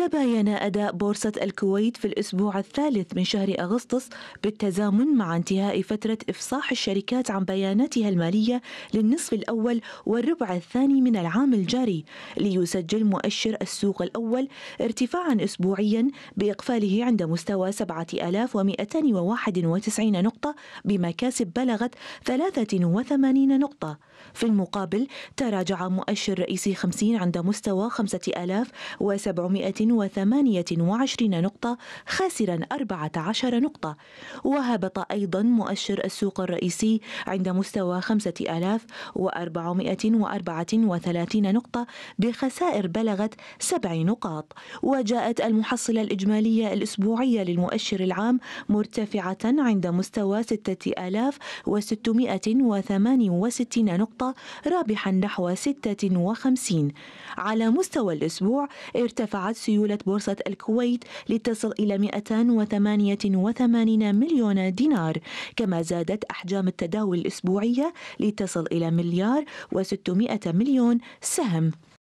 تباين أداء بورصة الكويت في الأسبوع الثالث من شهر أغسطس بالتزامن مع انتهاء فترة إفصاح الشركات عن بياناتها المالية للنصف الأول والربع الثاني من العام الجاري ليسجل مؤشر السوق الأول ارتفاعا أسبوعيا بإقفاله عند مستوى 7291 نقطة بمكاسب بلغت 83 نقطة في المقابل تراجع مؤشر رئيسي 50 عند مستوى 5700 28 نقطة خاسرا 14 نقطة وهبط أيضا مؤشر السوق الرئيسي عند مستوى 5434 نقطة بخسائر بلغت سبع نقاط وجاءت المحصلة الإجمالية الأسبوعية للمؤشر العام مرتفعة عند مستوى 6668 نقطة رابحا نحو 56 على مستوى الأسبوع ارتفعت سيولة سيولة بورصة الكويت لتصل إلى 288 مليون دينار كما زادت أحجام التداول الأسبوعية لتصل إلى مليار و600 مليون سهم